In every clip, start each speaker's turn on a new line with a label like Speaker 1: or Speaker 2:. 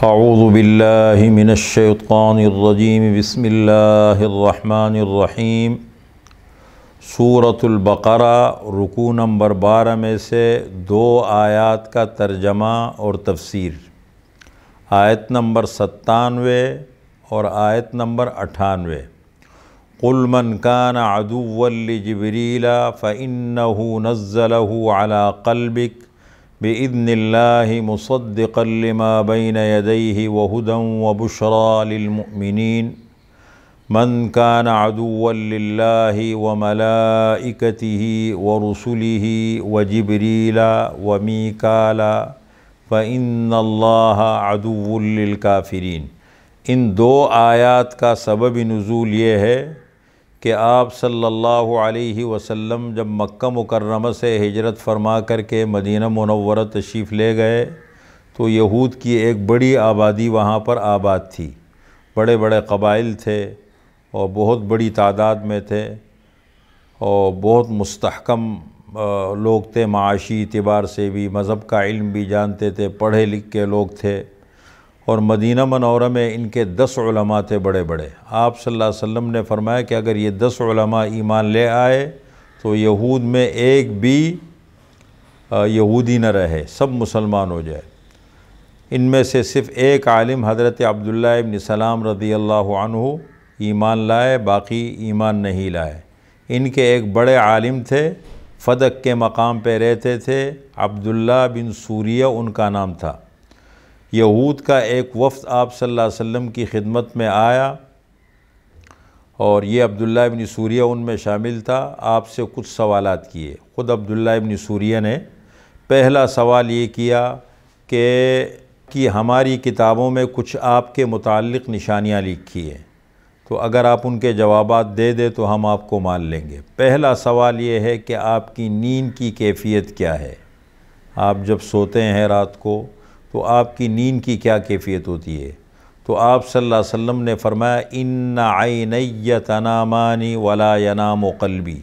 Speaker 1: اعوذ باللہ من الشیطان الرجیم بسم اللہ الرحمن الرحیم سورة البقرہ رکو نمبر بارہ میں سے دو آیات کا ترجمہ اور تفسیر آیت نمبر ستانوے اور آیت نمبر اٹھانوے كان عدوا ادولی فإنه نزله على علاقلبک بإذن الله مصدقا لما بين يديه وهدى وبشرى للمؤمنين من كان عدوا لله وملائكته ورسله وجبريل وميكالا فإن الله عدو للكافرين ان دو آیات کا سبب نزول یہ ہے کہ آپ صلی اللہ علیہ وسلم جب مکہ مکرمہ سے ہجرت فرما کر کے مدینہ منورہ تشریف لے گئے تو یہود کی ایک بڑی آبادی وہاں پر آباد تھی بڑے بڑے قبائل تھے اور بہت بڑی تعداد میں تھے اور بہت مستحکم لوگ تھے معاشی اعتبار سے بھی مذہب کا علم بھی جانتے تھے پڑھے لکھ کے لوگ تھے اور مدینہ منورہ میں ان کے دس علماء تھے بڑے بڑے آپ صلی اللہ علیہ وسلم نے فرمایا کہ اگر یہ دس علماء ایمان لے آئے تو یہود میں ایک بھی یہودی نہ رہے سب مسلمان ہو جائے ان میں سے صرف ایک عالم حضرت عبداللہ ابن سلام رضی اللہ عنہ ایمان لائے باقی ایمان نہیں لائے ان کے ایک بڑے عالم تھے فدق کے مقام پہ رہتے تھے عبداللہ بن سوریہ ان کا نام تھا یہود کا ایک وفد آپ صلی اللہ علیہ وسلم کی خدمت میں آیا اور یہ عبداللہ ابن سوریہ ان میں شامل تھا آپ سے کچھ سوالات کیے خود عبداللہ سوریہ نے پہلا سوال یہ کیا کہ ہماری کتابوں میں کچھ آپ کے متعلق نشانیاں لکھی ہیں تو اگر آپ ان کے جوابات دے دیں تو ہم آپ کو مان لیں گے پہلا سوال یہ ہے کہ آپ کی نیند کی کیفیت کیا ہے آپ جب سوتے ہیں رات کو تو آپ کی نیند کی کیا کیفیت ہوتی ہے تو آپ صلی اللہ علیہ وسلم نے فرمایا ان نا عین تنامانی يَنَامُ ینام قلبی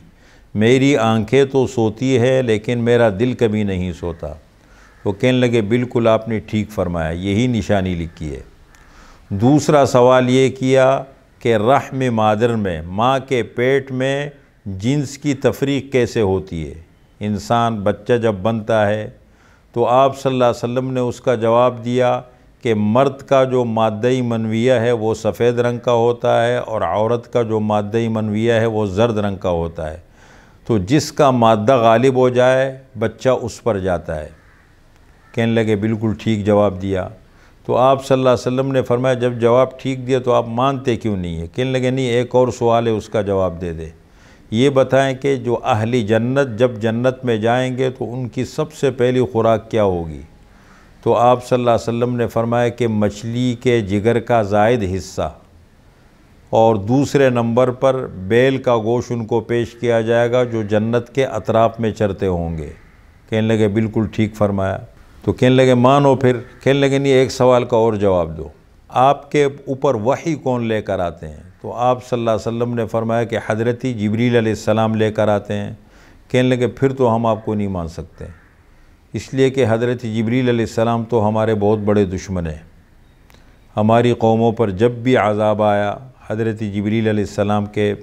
Speaker 1: میری آنکھیں تو سوتی ہے لیکن میرا دل کبھی نہیں سوتا وہ کہنے لگے بالکل آپ نے ٹھیک فرمایا یہی نشانی لکھی ہے دوسرا سوال یہ کیا کہ رحم مادر میں ماں کے پیٹ میں جنس کی تفریق کیسے ہوتی ہے انسان بچہ جب بنتا ہے تو آپ صلی اللہ علیہ وسلم نے اس کا جواب دیا کہ مرد کا جو مادہ منویہ ہے وہ سفید رنگ کا ہوتا ہے اور عورت کا جو مادہ منویہ ہے وہ زرد رنگ کا ہوتا ہے تو جس کا مادہ غالب ہو جائے بچہ اس پر جاتا ہے کہنے لگے بالکل ٹھیک جواب دیا تو آپ صلی اللہ علیہ وسلم نے فرمایا جب جواب ٹھیک دیا تو آپ مانتے کیوں نہیں ہے کہنے لگے نہیں ایک اور سوال ہے اس کا جواب دے دے یہ بتائیں کہ جو اہلی جنت جب جنت میں جائیں گے تو ان کی سب سے پہلی خوراک کیا ہوگی تو آپ صلی اللہ علیہ وسلم نے فرمایا کہ مچھلی کے جگر کا زائد حصہ اور دوسرے نمبر پر بیل کا گوشت ان کو پیش کیا جائے گا جو جنت کے اطراف میں چرتے ہوں گے کہنے لگے بالکل ٹھیک فرمایا تو کہنے لگے مانو پھر کہنے لگے نہیں ایک سوال کا اور جواب دو آپ کے اوپر وحی کون لے کر آتے ہیں تو آپ صلی اللہ علیہ وسلم نے فرمایا کہ حضرتی جبریل علیہ السلام لے کر آتے ہیں کہنے لگے پھر تو ہم آپ کو نہیں مان سکتے اس لیے کہ حضرت جبریل علیہ السلام تو ہمارے بہت بڑے دشمن ہیں ہماری قوموں پر جب بھی عذاب آیا حضرت جبریل علیہ السلام کے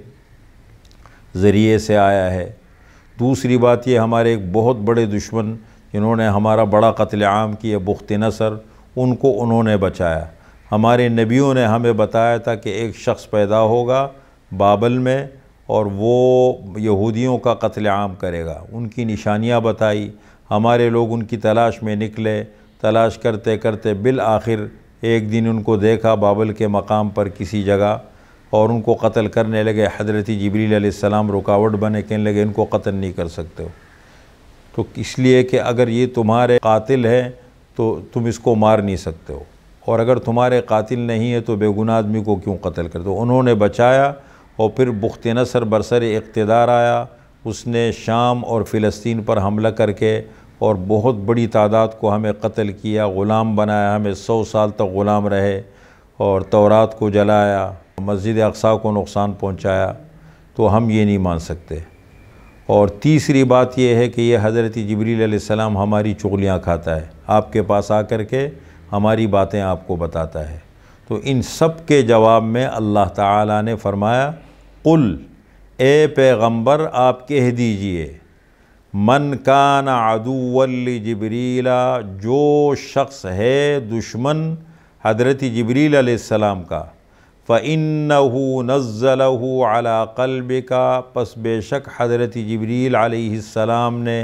Speaker 1: ذریعے سے آیا ہے دوسری بات یہ ہمارے ایک بہت بڑے دشمن جنہوں نے ہمارا بڑا قتل عام کیا بخت نصر ان کو انہوں نے بچایا ہمارے نبیوں نے ہمیں بتایا تھا کہ ایک شخص پیدا ہوگا بابل میں اور وہ یہودیوں کا قتل عام کرے گا ان کی نشانیاں بتائی ہمارے لوگ ان کی تلاش میں نکلے تلاش کرتے کرتے بالآخر ایک دن ان کو دیکھا بابل کے مقام پر کسی جگہ اور ان کو قتل کرنے لگے حضرت جبریل علیہ السلام رکاوٹ بنے کہنے لگے ان کو قتل نہیں کر سکتے ہو تو اس لیے کہ اگر یہ تمہارے قاتل ہیں تو تم اس کو مار نہیں سکتے ہو اور اگر تمہارے قاتل نہیں ہے تو بے گناہ آدمی کو کیوں قتل کر دو انہوں نے بچایا اور پھر بخت نصر برسر اقتدار آیا اس نے شام اور فلسطین پر حملہ کر کے اور بہت بڑی تعداد کو ہمیں قتل کیا غلام بنایا ہمیں سو سال تک غلام رہے اور تورات کو جلایا مسجد اقصا کو نقصان پہنچایا تو ہم یہ نہیں مان سکتے اور تیسری بات یہ ہے کہ یہ حضرت جبریل علیہ السلام ہماری چغلیاں کھاتا ہے آپ کے پاس آ کر کے ہماری باتیں آپ کو بتاتا ہے تو ان سب کے جواب میں اللہ تعالیٰ نے فرمایا قل اے پیغمبر آپ کہہ دیجئے من کان عدو ادو جبریلا جو شخص ہے دشمن حضرت جبریل علیہ السلام کا فَإِنَّهُ نَزَّلَهُ عَلَىٰ قَلْبِكَ پس بے شک حضرت جبریل علیہ السلام نے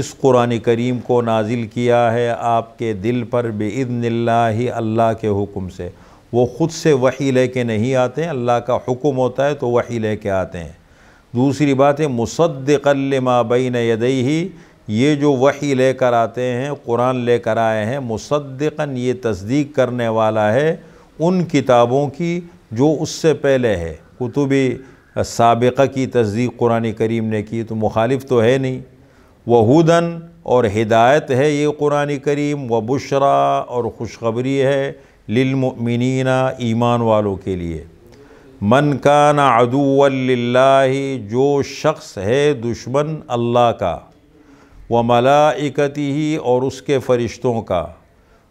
Speaker 1: اس قرآن کریم کو نازل کیا ہے آپ کے دل پر بے عدن اللہ کے حکم سے وہ خود سے وحی لے کے نہیں آتے ہیں اللہ کا حکم ہوتا ہے تو وحی لے کے آتے ہیں دوسری بات ہے مصدقل مابین بین ددئی یہ جو وحی لے کر آتے ہیں قرآن لے کر آئے ہیں مصدقاً یہ تصدیق کرنے والا ہے ان کتابوں کی جو اس سے پہلے ہے کتب سابقہ کی تصدیق قرآن کریم نے کی تو مخالف تو ہے نہیں وہ ہدن اور ہدایت ہے یہ قرآن کریم و بشرا اور خوشخبری ہے للمؤمنین ایمان والوں کے لیے من کان عدو ادوہ جو شخص ہے دشمن اللہ کا وہ ملائکتی ہی اور اس کے فرشتوں کا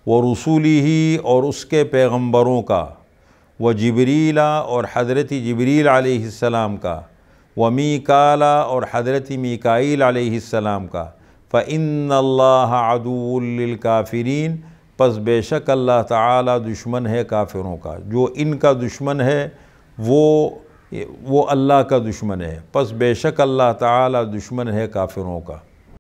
Speaker 1: وہ رسولی ہی اور اس کے پیغمبروں کا وہ جبریلا اور حضرت جبریل علیہ السلام کا و حضرتِ اور حضرت میکلام کا عَدُوٌ عد پس بے شک اللہ تعالی دشمن ہے کافروں کا جو ان کا دشمن ہے وہ اللہ کا دشمن ہے پس بے شک اللہ تعالی دشمن ہے کافروں کا